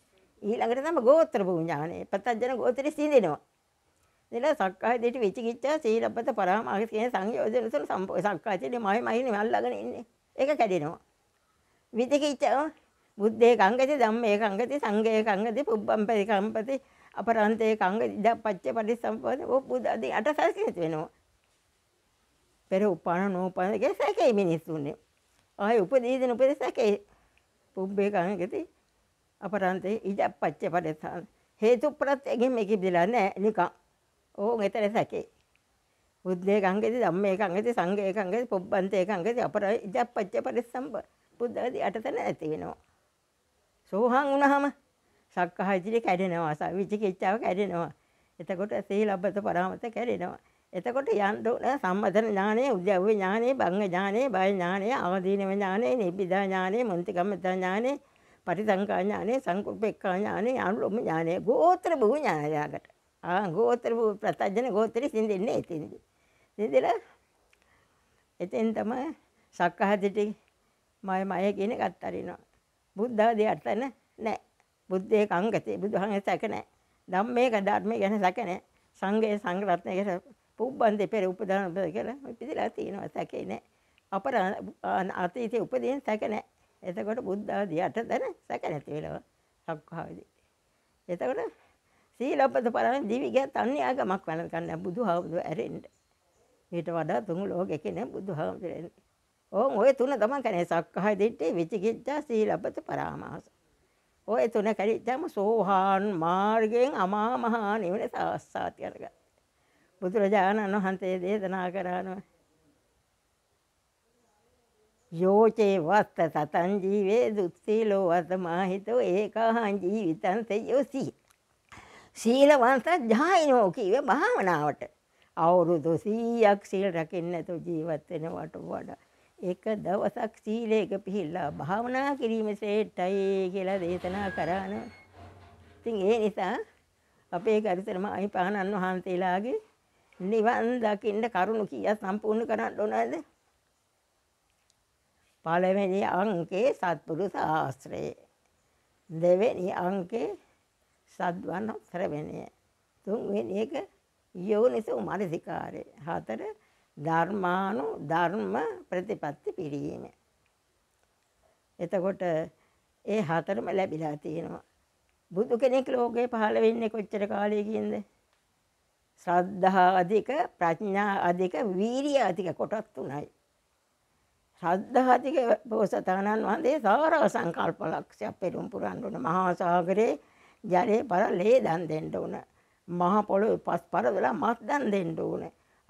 ඊළඟට තම ගෝත්‍ර භූඥානේ පතජන ගෝත්‍රෙ සිඳිනවා දෙල සක්කාය දෙටි විචිකිච්ඡා සීලපත පරාමාස කියන සංයෝජන සර සම්පෝ සක්කාය දෙටි මයි මයිනේ අල්ලගෙන ඉන්නේ ඒක කැඩෙනවා විචිකිච්ඡා බුද්ධේ කංගති ධම්මේ කංගති සංඝේ කංගති පුබ්බම්පේ කම්පති අපරන්තේ කංගති පච්ච පරිසම්පෝධ ඔබ බුද්ධ අටසස් වෙනවා පෙර උපාන නෝපාන එක සැකයි මිනිස්සුන්නේ. ආය උපදී දෙන උපදී සැකයි. පුබ්බේ කන ගති අපරන්තේ ඉජප්පච්ච පරිසාන හේතු ප්‍රත්‍යයෙන් මේක බිලා නෑ නිකන්. ඕන් එතන සැකේ. බුද්ධේ කංගෙති ධම්මේ කංගෙති සංඝේ කංගෙති පොබ්බන්තේ කංගෙති අපර ඉජප්පච්ච පරිසම්බ බුද්ධාදී අටතන ඇති වෙනවා. සෝහං වුණාම සක්කාය ඉතිරි කැඩෙනවා. විචිකිච්ඡාව කැඩෙනවා. එතකොට සීලබ්බත පරාමත කැඩෙනවා. එතකොට යන්න සම්මතන ඥානේ, උද්‍යව්‍ය ඥානේ, බංග ඥානේ, බය ඥානේ, අවදීනම ඥානේ, නිබ්බිදා ඥානේ, මොන්තිකම්මතා ඥානේ, පටිසංකා ඥානේ, සංකුප්පේක්ඛා ඥානේ, අනුලෝම ඥානේ, ගෝත්‍ර භූ ඥානයකට. ආ ගෝත්‍ර භූ ප්‍රත්‍යජන ගෝත්‍රි සිඳින්නේ එතෙන්දී. සිඳිලා එතෙන් තමයි සක්කාදිටි මය මය කියන එකත් අරිනවා. බුද්ධාදී අර්ථන නැහැ. බුද්ධේ කංගතේ බුදුහන් සැක නැහැ. ධම්මේක ධර්මයේ ගැන සැක නැහැ. සංඝයේ සංඝ රත්නයේ ගැන පුබ්බන්දේ පෙර උපදාන කියලා පිළිලා තියෙනවා සැකේ නැහැ. අපර අතීතයේ උපදීන් සැක නැහැ. එතකොට බුද්ධ ආදී අටදෙන සැක නැති වෙනවා සක්කාවදී. එතකොට සීලපද පරම දිවිගත් අන්‍යාගමක් වෙන ගන්න බුදුහාමුදුර ඇරෙන්න. ඊට වඩා තුන් ලෝකෙක නේ බුදුහාමුදුරෙන්. ඕන් ඔය තුන තමයි කනේ සක්කාය දිට්ඨි විචිකිච්ඡා සීලපද පරාමාස. ඔය තුන කරිච්චාම සෝහාන් මාර්ගයෙන් අමා මහ නිවන සාස්සාත් කරගන්න. බුදුරජාණන් වහන්සේ දේශනා කරනවා යෝචේ වස්ත සතන් ජීවේ දුස්සීලෝ වසමාහිතෝ ඒකාහං ජීවිතං සයෝසි සීලවන්ත ජායනෝ කීවේ භාවනාවට අවුරුදු 100ක් සීල් රකින්න නැතුව ජීවත් වෙනවට වඩා එක දවසක් සීලයක පිහිල්ලා භාවනා කිරීම ශ්‍රේෂ්ඨයි කියලා දේශනා කරාන. ඉතින් ඒ නිසා අපේ ගරුතර මහින්පාණන් වහන්සේලාගේ නිවන් දකින්න කරුණු කීයක් සම්පූර්ණ කරන්න ඕනද? පළවෙනි අංකේ සත්පුරුෂ ආශ්‍රය. දෙවෙනි අංකේ සද්වන ශ්‍රවණය. තුන්වෙනි එක යෝනිසෝ මනසිකාරය. හතර ධර්මානු ධර්ම ප්‍රතිපත්ති පිරීම. එතකොට ඒ හතරම ලැබිලා තියෙනවා. බුදු කෙනෙක් ලෝකේ පහළ වෙන්නේ කොච්චර කාලයකින්ද? ශ්‍රද්ධා අධික ප්‍රඥා අධික වීරිය අධික කොටස් තුනයි. ශ්‍රද්ධා අධික බෝසතාණන් වහන්සේ සාරා සංකල්ප ලක්ෂ්‍ය පෙරම් පුරන්න උන මහා සාගරේ ජලයේ පර ලේ දන් දෙන්න උන. මහ පොළොවේ පස් පරදලා මස් දන් දෙන්න උන.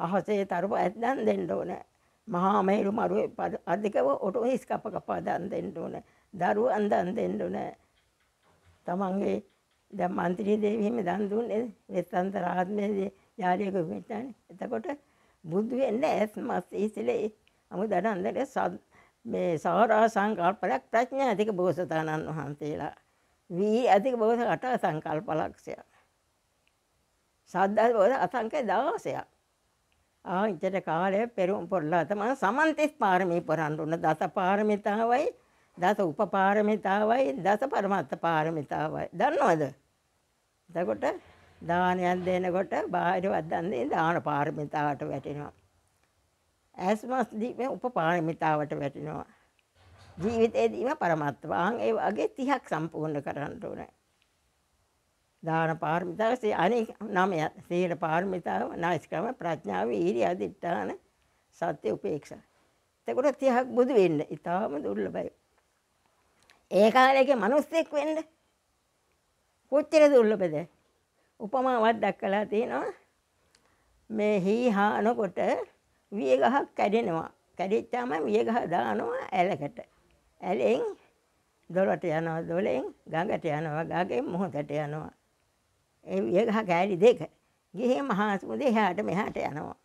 අහසේ තරුප ඇත් දන් දෙන්න උන. මහා මේරු මරුවේ අධිකව ඔටෝ හිස් කප කපා දන් දෙන්න උන. දරුවන් දන් දෙන්න උන. තමන්ගේ දැන් මන්ත්‍රී දේවීම දන් දුන්නේ වෙස්සන්තර ආත්මයේදී යාළුවෙකු මිටානේ. එතකොට බුදු වෙන්නේ ඇස් මස් ඉසිලේ අමුදඩ අන්දර මේ සාරා සංකල්පයක් ප්‍රඥා අධික බෝසතාණන් වහන්සේලා වී අධික බෝස කට සංකල්පලක්ෂය. සද්දා බෝස අසංකේ 16ක්. ආ ඉතර කාලේ පෙරම් පොරලා තමයි සමන්තිස් පාරමී පරන්නුන දස පාරමිතාවයි දස උපපාරමිතාවයි දස පරමත්ත පාරමිතාවයි දන්නවද? එතකොට දානයක් දෙනකොට බාහිරවත් දන්නේ දාන පාරමිතාවට වැටෙනවා. ඇස්මස් දීපේ උපපාරමිතාවට වැටෙනවා. ජීවිතයේදීම પરමාත්ම. ආන් ඒ වගේ 30ක් සම්පූර්ණ කරන්න ඕනේ. දාන පාරමිතාව අනෙක් නමය සීල පාරමිතාව නායස්කම ප්‍රඥාව ඊරිය අධිඨාන සත්‍ය උපේක්ෂා. එතකොට 30ක් බුදු වෙන්න. ඊටාම දුර්ලභයි. ඒ කාලේක මිනිස්සෙක් වෙන්නේ කොච්චර දුර්ලභද උපමාවක් දක්වලා තියෙනවා මේ හී හානකොට විය ගහක් කැඩෙනවා කැඩිච්චාම විය ගහ දානවා ඇලකට ඇලෙන් දොරට යනවා දොලෙන් ගඟට යනවා ගඟෙන් මොහොතට යනවා ඒ විය ගහ කෑලි දෙක ගිහින් මහාසමුද එහාට මෙහාට යනවා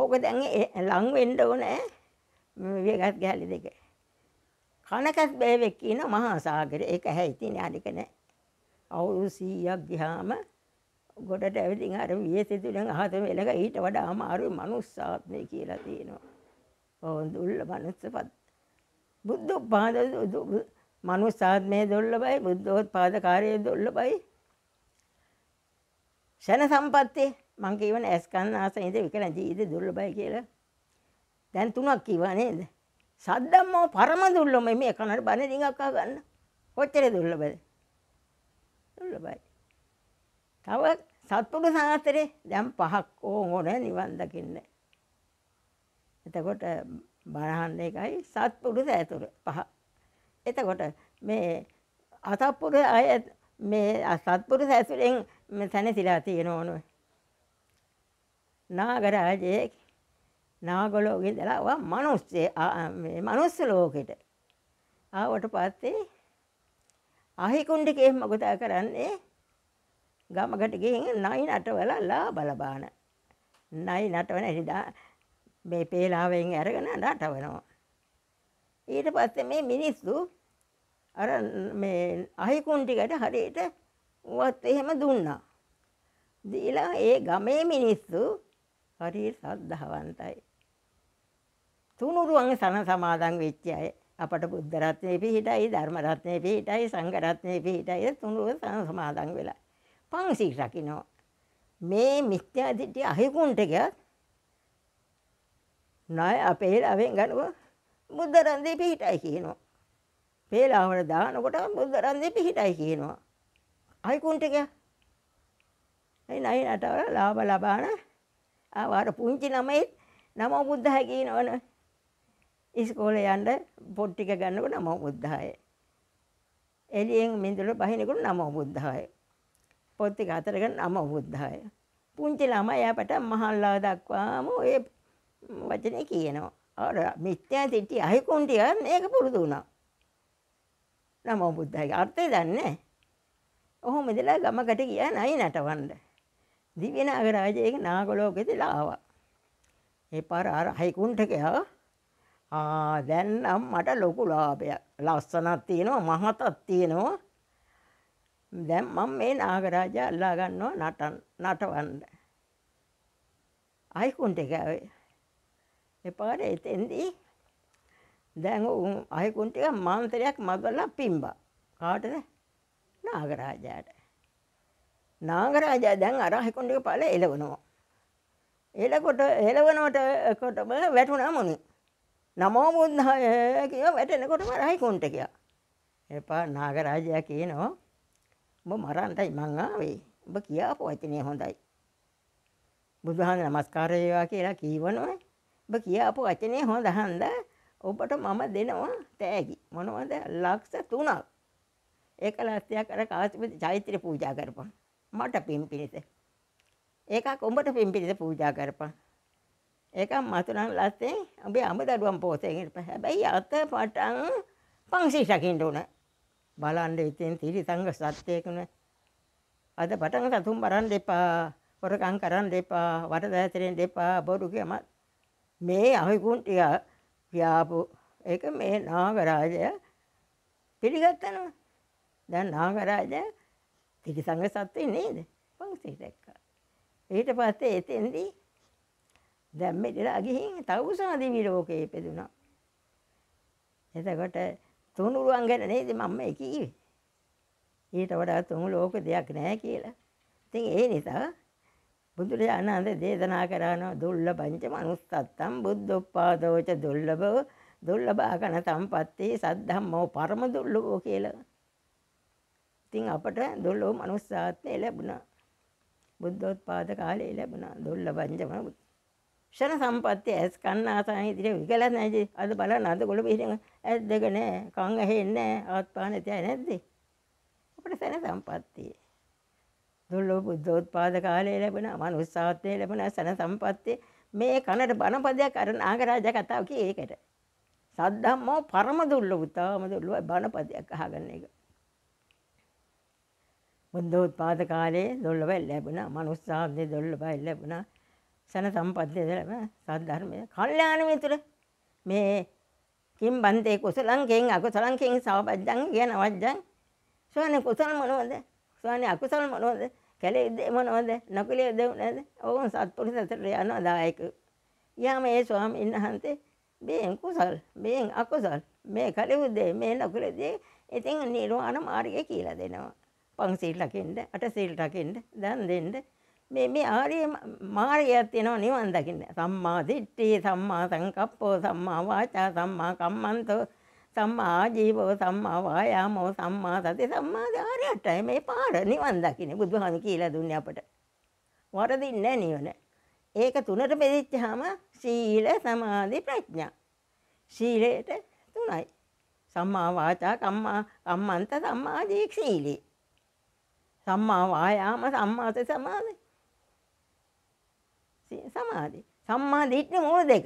ඕක දැන් ලං වෙන්න ඕනේ විය ගහ කෑලි දෙක කනකත් බෑවෙක් කියන මහා සාගරය. ඒක ඇහැයි තියෙන අනික නෑ. අවුරුදු 100ක් ගියාම ගොඩට ඇවිදින් අර වියසිතුලෙන් අහතම එලක ඊට වඩා අමාරුයි මනුස්සාත්මය කියලා තියෙනවා. ඕන් දුර්ලභ මනුස්සපත්. බුද්ධ උපාද මනුස්සාත්මයේ දුර්ලභයි බුද්ධෝත්පාද කාර්යයේ දුර්ලභයි. ෂණ සම්පත්තිය මං කියවන ඇස්කන් ආසනිත විකල ජීවිත දුර්ලභයි කියලා. දැන් තුනක් කිව්වා නේද? සද්දම්මෝ පරම දුර්ලභම මේ කනට බණ ඩිංගක් අහගන්න. කොච්චර දුර්ලභද? දුර්ලභයි. තව සත්පුරු සාතරේ දැන් පහක් ඕන ඕන නිවන් දකින්න. එතකොට බණහන්න එකයි සත්පුරුෂ ඇතුළ පහ. එතකොට මේ අසත්පුරුෂ අය මේ අසත්පුරුෂ ඇතුළෙන් මේ තැනසීලා තියෙන ඕනෝ. නාගරාජයේ නාගොලෝ ගෙදලා මනුස්සේ මනුස්ස ලෝකෙට ආවට පස්සේ අහිකුණ්ඩිකේ මොකදා කරන්නේ ගමකට ගිහින් නයි නටවලා ලා බලබාන නයි නටවන හිදා මේ පේලාවෙන් අරගෙන නටවනවා ඊට පස්සේ මේ මිනිස්සු අර මේ අහිකුණ්ඩිකට හරියට වත් එහෙම දුන්නා දීලා ඒ ගමේ මිනිස්සු හරි සද්ධාවන්තයි තුනුරුවන් සන සමාදන් වෙච්ච අය අපට බුද්ධ රත්නයේ පිහිටයි ධර්ම රත්නයේ පිහිටයි සංඝ රත්නයේ පිහිටයි තුනුරුවන් සන සමාදන් වෙලා පංසී රකින්නෝ මේ මිත්‍යා දිට්ඨිය අහිකුන්ට ගියත් ණය අපේ ලාවෙන් ගන්නවා බුද්ධ රන්දේ පිහිටයි කියනවා. වේලාවට දානකොට බුද්ධ රන්දේ පිහිටයි කියනවා. අයිකුන්ට ගියා. ඒ නයි නටවලා ලාභ ලබාන ආ වාර පුංචි ළමයි නමෝ බුද්ධයි කියනවනේ. ඉස්කෝලේ යන්න පොත් ටික ගන්නකොට නමෝ බුද්ධාය. එළියෙන් මිඳුල බහිනකොට නමෝ බුද්ධාය. පොත් ටික අතර ගන්න නමෝ බුද්ධාය. පුංචි ළමයා යාපට මහල්ලා දක්වාම ඒ වචනේ කියනවා. අර මිත්‍යා දිට්ඨිය අහිකුන්ටිය මේක පුරුදු වුණා. නමෝ බුද්ධාගේ අර්ථය දන්නේ ඔහොම ඉඳලා ගමකට ගියා නයි නටවන්න. දිව්‍ය නාග රාජයේක නාගලෝකෙදලා ආවා. ඒ පාර අර හයිකුණ්ඨකයා දැන්නම් මට ලොකු ලාභයක් ලස්සනත් තියෙනවා මහතත් තියෙනවා දැම් මං මේ නාගරාජ අල්ලා ගන්නවා නටන් නටවන්න අයිකුන්ට එකවේ එපාට එතෙන්දී දැන් උන් අයිකුන්ටික මන්තරයක් මගලා පිම්බා කාටද නාගරාජාට නාගරාජා දැන් අරහිකුන්ටික පල එලවනවා එලකොට එලවනොටකොටම වැටුනා මුණේ නමෝ බුද්ධාය කිය වැටෙනකොටම රහිකුන්ට කියා. එපා නාගරාජයා කියනවා ඔබ මරන්ටයි මං ආවේ. ඔබ කියාපු වචනේ හොඳයි. බුදුහාම නමස්කාරය වේවා කියලා කීවනවා. ඔබ කියාපු වචනේ හොඳ හන්ද ඔබට මම දෙනවා තෑගි. මොනවද? ලක්ෂ 3ක්. ඒක ලස්සයක් අර කාශ්‍යප චෛත්‍ය පූජා කරපන්. මට පින් පිණිස. ඒකක් උඹට පින් පිණිස පූජා කරපන්. ඒක මතුරන් ලස්සේ ඔබේ අඹ දඩුවම් පෝසයෙන් හැබැයි අත පටන් පංසී ශකින්ට උන බලන්ඩ ඉතින් තිරි සංග සත්‍යයකුන අද පටන් සතුම් බරන් දෙපා හොරකං කරන්න දෙපා වට දැතරෙන් දෙපා බොරුකම මේ අහිකුන් ටිය ව්‍යාපු ඒක මේ නාගරාජය පිළිගත්තනවා දැන් නාගරාජය තිරි සංග සත්‍යය නේද පංසී දැක්කා ඊට පස්සේ එතෙන්දී දැන් මෙලා ගිහින් තව කුසන දිවි ලෝකේ ඉපදුනා. එතකොට තුනුරුවන් ගැන නේද මම මේ කිව්වේ. ඊට වඩා තුන් ලෝක දෙයක් නැහැ කියලා. ඉතින් ඒ නිසා බුදුරජාණන් දේශනා කරන දුර්ලභංච manussත්තම් බුද්ධෝත්පාදෝච දුර්ලභව දුර්ලභාකන සම්පත්තේ සද්ධම්මෝ පරම දුර්ලභෝ කියලා. ඉතින් අපට දුර්ලභ manussාත්මය ලැබුණා. බුද්ධෝත්පාද කාලේ ලැබුණා දුර්ලභංච manuss ෂණ සම්පත්තිය ඇස් කන්න ආසන ඉදිරිය විකලස් නැති අද බලන්න අද ගොළු පිටින් ඇස් දෙක නැහැ කන් ඇහෙන්නේ නැහැ ආත්පා නැතියි නැද්ද අපිට ෂණ සම්පත්තිය දුර්ලභ බුද්ධෝත්පාද කාලයේ ලැබෙන මනුස්සාත්වයේ ලැබෙන ෂණ සම්පත්තිය මේ කනට බණපදයක් අර නාගරාජ කතාව කී ඒකට සද්ධම්මෝ පරම දුර්ලභ තාම දුර්ලභ බණපදයක් අහගන්න එක බුද්ධෝත්පාද කාලයේ දුර්ලභ ලැබුණා මනුස්සාත්වයේ දුර්ලභ ලැබුණා සන සම්පත්තිය දරම සද්ධර්මය කල්්‍යාන මිතුර මේ කින් බන්තේ කුසලංකෙන් අකුසලංකෙන් සවපජ්ජන් කියන වජ්ජන් සෝනේ කුසල මොනවද සෝනේ අකුසල මොනවද කැලේ දෙ මොනවද නකුලේ දෙ නේද ඕන් සත්පුරුෂයට යනවා දායක යාම ඒ ස්වාමීන් වහන්සේ මේන් කුසල් මේන් අකුසල් මේ කලෙව් දෙ මේ නකුලේ දෙ ඉතින් නිර්වාණ මාර්ගය කියලා දෙනවා පංසීල් රකින්න අටසීල් රකින්න දන් දෙන්න මේ මේ ආර්ය මාර්ගයක් තියෙනවා නිවන් දකින්න. සම්මා දිට්ඨිය, සම්මා සංකප්පෝ, සම්මා වාචා, සම්මා කම්මන්තෝ, සම්මා ආජීවෝ, සම්මා වායාමෝ, සම්මා සති, සම්මා ධාරයටයි මේ පාර නිවන් දකින්නේ. බුදුහාම කියලා දුන්නේ අපට. වරදින්නේ නිවන. ඒක තුනට බෙදිච්චාම සීල, සමාධි, ප්‍රඥා. සීලයට තුනයි. සම්මා වාචා, කම්මා කම්මන්ත, සම්මා සීලී. සම්මා වායාම, සම්මාද සමාධි. සතිය සමාධිය. සම්මා දිට්ඨි මූල දෙක.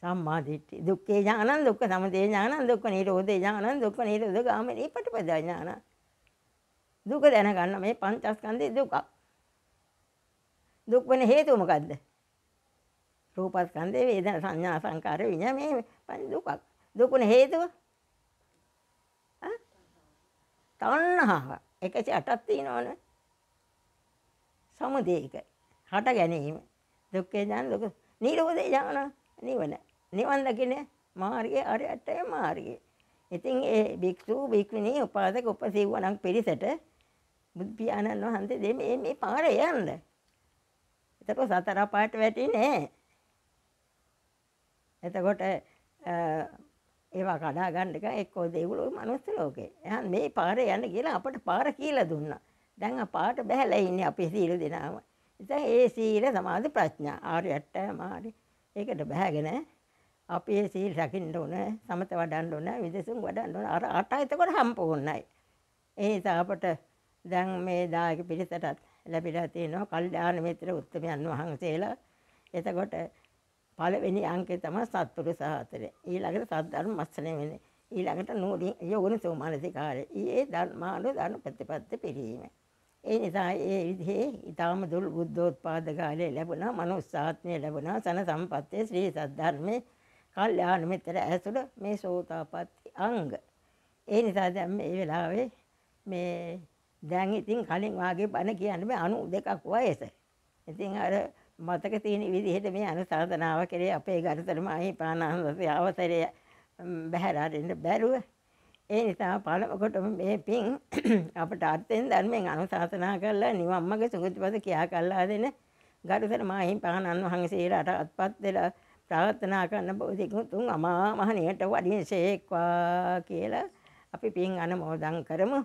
සම්මා දිට්ඨි දුක්ඛේ ඥානං දුක්ඛ සමුදය ඥානං දුක්ඛ නිරෝධේ ඥානං දුක්ඛ නිරෝධ ගාමිනී පටිපදා ඥාන. දුක දැනගන්න මේ පංචස්කන්ධේ දුකක්. දුක් වෙන හේතුව මොකද්ද? රූපස්කන්ධේ වේදනා සංඥා සංකාර විඤ්ඤා මේ පංච දුකක්. දුක වෙන හේතුව? ආ? තණ්හාව. 108ක් තියෙනවනේ. සමුදේක හට ගැනීම දුක්කේ ජාන ලොක නිරෝධේ ජාන නිවන නිවන් දකින මාර්ගයේ අරයටය මාර්ගයේ ඉතින් ඒ භික්ෂු භික්ෂුණී උපාසක උපසීවණන් පිරිසට බුදු පියාණන් වහන්සේ දෙ මේ මේ පාර යන්න. එතකොට සතර පාට වැටිනේ. එතකොට ඒවා කඩා ගන්න එක එක්කෝ දෙවිලෝ මනුස්ස ලෝකේ. එහෙනම් මේ පාර යන්න කියලා අපට පාර කියලා දුන්නා. දැන් ආ පාට බහැලා ඉන්නේ අපි සීල දෙනාම. ඉතින් ඒ සීල සමාධි ප්‍රඥා ආර්ය අට්ඨමාරි ඒකට බහගෙන අපි ඒ සීල් රකින්න ඕන සමත වඩන්න ඕන විදසුන් වඩන්න ඕන අර අට එතකොට සම්පූර්ණයි ඒ නිසා අපට දැන් මේ දායක පිළිසටත් ලැබිලා තියෙනවා කල්යාණ මිත්‍ර උත්තමයන් වහන්සේලා එතකොට පළවෙනි අංකය තමයි සත්පුරුෂ හතරේ ඊළඟට සද්ධර්ම මස්සනේ වෙන්නේ ඊළඟට නූලින් යෝගනසෝ මානසිකාරය ඊයේ ධර්මාන ධර්ම ප්‍රතිපත්ති පිළිීම ඒ නිසා ඒ විදිහේ ඊටාම දුල් බුද්ධෝත්පාද කාලයේ ලැබුණා manussාත්මය ලැබුණා සන සම්පත්තේ ශ්‍රී සද්ධර්මයේ කල්යාණ මිත්‍ර ඇසුර මේ සෝතාපට්ටි අංග. ඒ නිසා දැන් මේ වෙලාවේ මේ දැන් ඉතින් කලින් වාගේ බණ කියන්නේ 92ක් වයස. ඉතින් අර මතක තියෙන විදිහට මේ අනුසාධනාව කරේ අපේ ගරුතර මහේ පානාන්දසේ අවසරය බහැරාරින්න බැරුව ඒ නිසා පළවකොටම මේ පින් අපට අර්ථයෙන් ධර්මයෙන් අනුශාසනා කරලා නිවන් මඟ සුගතිපත කියා කල්ලා දෙන ගරුතර මාහිම් පහණන් වහන්සේලාට අත්පත් දෙලා ප්‍රාර්ථනා කරන බෝධිගුතුන් අමා මහ නියට වඩින්සේක්වා කියලා අපි පින් අනුමෝදන් කරමු.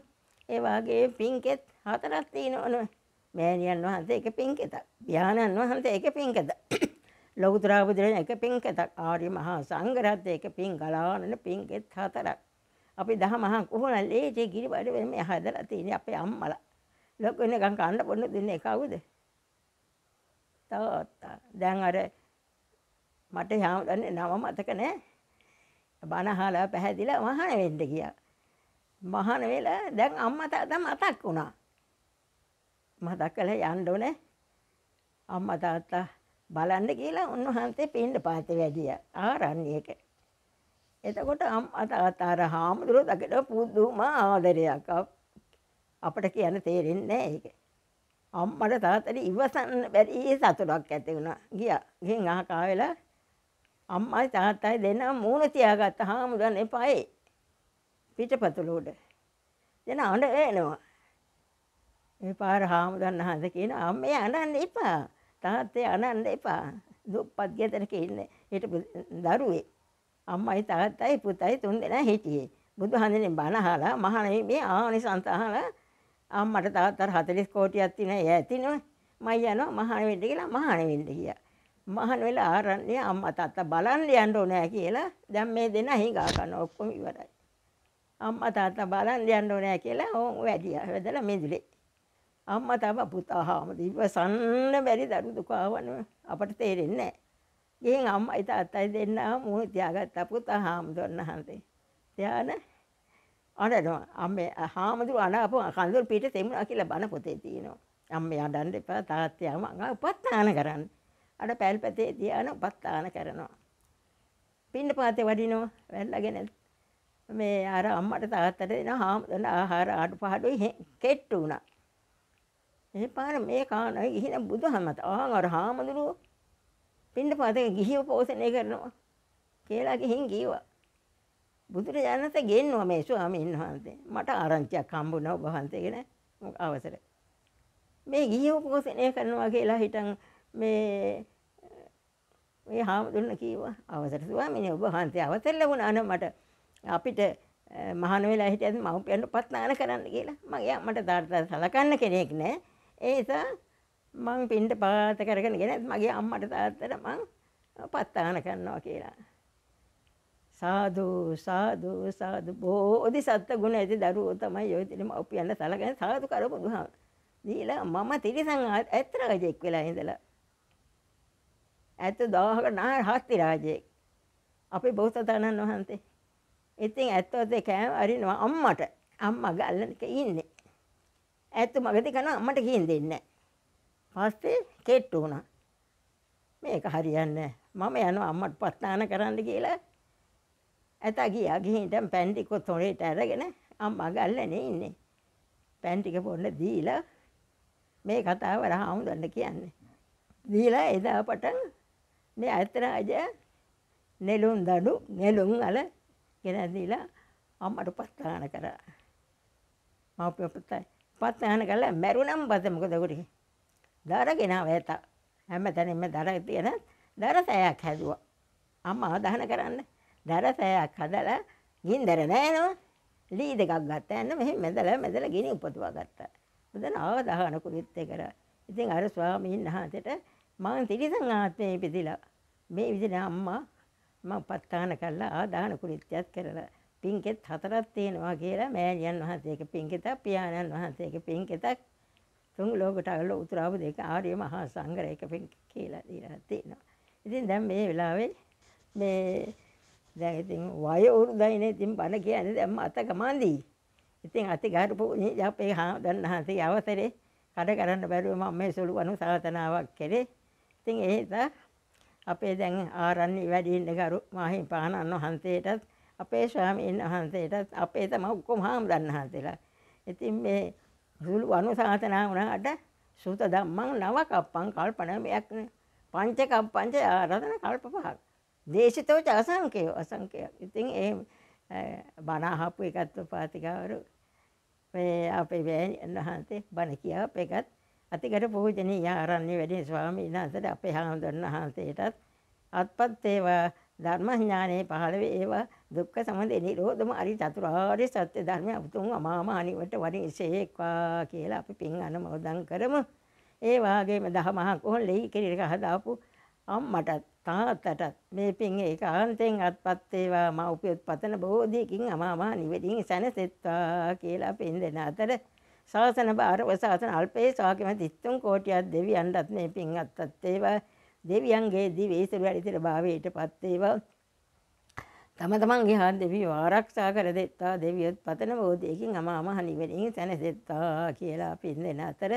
ඒ වාගේ පින්කෙත් හතරක් තියෙනවනේ. මෑණියන් වහන්සේ එක පින්කෙතක්, ධානයන් වහන්සේ එක පින්කෙතක්. ලෞතර බුදුරජාණන් එක පින්කෙතක්, ආර්ය මහා සංඝ රත්නයේ එක පින් ගලානන පින්කෙත් හතරක්. අපි දහම අහන් කොහොමද ලේජේ ගිරි බඩ වෙන මේ හැදලා තියෙන්නේ අපේ අම්මලා. ලොකු වෙන ගම් කන්න බොන්න දෙන්නේ කවුද? තාත්තා. දැන් අර මට යාමදන්නේ නම මතක නෑ. බනහලා පැහැදිලා මහාන වෙන්න ගියා. මහාන වෙලා දැන් අම්මා තාත්තා මතක් වුණා. මතක් කළා යන්න ඕනේ. අම්මා තාත්තා බලන්න කියලා උන්වහන්සේ පින්ඳ පාතේ වැඩියා ආරණ්‍යයක. එතකොට අර හාමුදුරුව දකට පුදුම ආදරයක් අපට කියන තේරෙන්නේ ඒක. අම්මට තාතට ඉවසන්න බැරි සතුටක් ඇති වුණා. ගියා. ගෙන් අහකා වෙලා අම්මයි තාත්තයි දෙන්නා මූණ තියාගත්ත හාමුදුරන් එපායි. පිටපතුල උඩ. දෙන අඬ එනවා. මේ පාර හාමුදුරන් අහස කියන අම්මේ අඬන්න එපා. තාත්තේ අඬන්න එපා. දුප්පත් ගෙදරක ඉන්නේ. හිටපු දරුවේ අම්මයි තාත්තයි පුතයි තුන්දෙනා හිටියේ. බුදුහාඳුනේ බණ අහලා මහණේ මේ ආනිසංස අහලා අම්මට තාත්තට 40 කෝටියක් තියෙන ඇය ඇතිනේ. මම යනවා මහණ වෙන්න කියලා මහණ වෙන්න ගියා. මහණ වෙලා ආරන්නේ අම්මා තාත්තා බලන්න යන්න ඕනේ කියලා දැන් මේ දෙන හිඟා කරන ඔක්කොම ඉවරයි. අම්මා තාත්තා බලන්න යන්න ඕනේ කියලා ඕන් වැඩියා. වැදලා මිදුලේ. අම්මා තාම පුතා හාම ඉවසන්න බැරි දරු දුක ආවන අපට තේරෙන්නේ නැහැ. ගිහින් අම්මයි තාත්තයි දෙන්නා මූණ තියාගත්තා පුතා හාමුදුරන් හන්දේ. තියාන අඬනවා. අම්මේ හාමුදුරු අඬපු කඳුළු පිට තෙමුණා කියලා බන පොතේ තියෙනවා. අම්මේ අඬන්න එපා තාත්තයා මං උපස්ථාන කරන්න. අර පැල් පැතේ තියාන උපස්ථාන කරනවා. පින්න පාතේ වඩිනවා වැල්ලාගෙන මේ අර අම්මට තාත්තට දෙන හාමුදුරන් ආහාර ආඩු පහඩු කෙට්ටු වුණා. ඒ පාර මේ කාණ ගිහින බුදුහමත ආන් අර හාමුදුරුවෝ පින්නපාතේ ගිහිව පෝෂණය කරනවා කියලා ගිහින් ගියවා. බුදුරජාණන්සේ ගෙන්නවා මේ ස්වාමීන් වහන්සේ. මට ආරංචියක් හම්බුණා ඔබ වහන්සේගෙන අවසර. මේ ගිහිව පෝෂණය කරනවා කියලා හිටන් මේ මේ හාමුදුරන කීවා අවසර ස්වාමීනි ඔබ වහන්සේ අවසර ලැබුණා නම් මට අපිට මහාන වෙලා හිටියත් මව්පියන්ට පත්නාන කරන්න කියලා. මම එයා මට දාට සලකන්න කෙනෙක් නෑ. ඒ නිසා මං පින්ට පාත කරගෙන ගෙනත් මගේ අම්මට තාත්තට මං පත්තාන කරනවා කියලා. සාධූ සාධූ සාධ බෝධි සත්ත ගුණ ඇති දරුවෝ තමයි යොතිරම අපියන්න සලගෙන සාදු කරපු දුහා. දීලා මම තිරිසං ඇත් රාජයෙක් වෙලා ඉඳලා. ඇත්ත දාහක නා හස්ති රාජයෙක්. අපි බෞද්ධතාණන් වහන්සේ. ඉතින් ඇත්තොත් කෑම අරිනවා අම්මට. අම්මා ගල්ලනක ඉන්නේ. ඇත්ත මගදී කන අම්මට කින් දෙන්නේ නැහැ. පස්සේ කෙට්ටු වුණා. මේක හරියන්නේ මම යනවා අම්මට පස්නාන කරන්න කියලා. ඇතා ගියා ගිහින් පැන්ටික තොලේට අරගෙන අම්මා ගල්ලනේ ඉන්නේ. පැන්ටික පොන්න දීලා මේ කතාව රහමුදන්න කියන්නේ. දීලා එදා පටන් මේ අතරාජය නෙළුම් දඩු නෙළුම් අල ගෙනදීලා අම්මට පස්ථාන කරා. මම පත්ථාන කළා මැරුණම් පස්සේ මොකද උරේ? දර ගෙනාව ඇත හැම තැනෙම දර තියෙන දරසෑයක් හැදුවා. අම්මා අදහන කරන්න දරසෑයක් හදලා ගින්දර නෑනවා ලී දෙකක් ගත්ත ඇන්න මෙහෙ මෙදල මෙදල ගිනි උපතුවා ගත්තා. බුදුන් ආවදහන කුරිත්තේ කරා. ඉතින් අර ස්වාමීන් වහන්සේට මං තිරිසන් ආත්මේ පිදිලා මේ විදිහට අම්මා මම පත්තාන කළා ආදාන කුරිත්‍යත් කරලා පින්කෙත් හතරක් තියෙනවා කියලා මෑණියන් වහන්සේක පින්කෙතක් පියාණන් වහන්සේක පින්කෙතක් තුන් ලෝකට අගල උතුරාපු දෙක ආර්ය මහා සංඝර එක පින් කියලා දීලා තියෙනවා. ඉතින් දැන් මේ වෙලාවේ මේ දැන් ඉතින් වය උරුදයිනේ ඉතින් බණ කියන්නේ දැන් අත ගමන්දී. ඉතින් අති ගහරපු අපේ දන්නහන්සේ අවසරේ කඩ කරන්න බැරුව මම මේ සුළු අනුසාතනාවක් කරේ. ඉතින් ඒක අපේ දැන් ආරණ්‍ය වැඩි ඉන්න ගරු මාහිම් පානන් වහන්සේටත් අපේ ස්වාමීන් වහන්සේටත් අපේ තම ඔක්කොම හාමුදුරන් වහන්සේලා. ඉතින් මේ සුළු අනුසාසනා වුණාට සුත ධම්මං නවකප්පං කල්පන මෙයක් පංචක පංච ආරතන කල්ප පහක්. දේශිතෝ ච අසංකේය අසංකේය. ඉතින් ඒ බණ අහපු එකත් පාතිකවරු මේ අපේ වැයන් වහන්සේ බණ කියාප එකත් අතිගට පූජනීය ආරණ්‍ය වැඩි ස්වාමීන් වහන්සේට අපේ හාමුදුරන් වහන්සේටත් අත්පත් ඒවා ධර්මඥානේ පහළ වේ ඒවා දුක්ඛ සමුදය නිරෝධම අරි චතුරාර්ය සත්‍ය ධර්මය උතුම් අමාම අනිවට වරින් ඉසේක්වා කියලා අපි පින් අනුමෝදන් කරමු. ඒ වාගේම දහමහ කොහොල්ලේ කිරිරක හදාපු අම්මටත් තාත්තටත් මේ පින් ඒකාන්තයෙන් අත්පත් වේවා මා උපයොත් පතන බෝධියකින් අමාමා නිවෙදින් සැනසෙත්වා කියලා පින් දෙන අතර ශාසන බාරව ශාසන අල්පේ සාකම තිත්තුන් කෝටියක් දෙවියන්ටත් මේ පින් අත්පත් වේවා දෙවියන්ගේ දිවිසර වැඩිතර භාවයටපත් වේවා තම තමන්ගේ හා දෙවියෝ ආරක්ෂා කර දෙත්තා දෙවියොත් පතන බෝධයකින් අමා මහ නිවනින් සැනසෙත්තා කියලා පින් දෙෙන අතර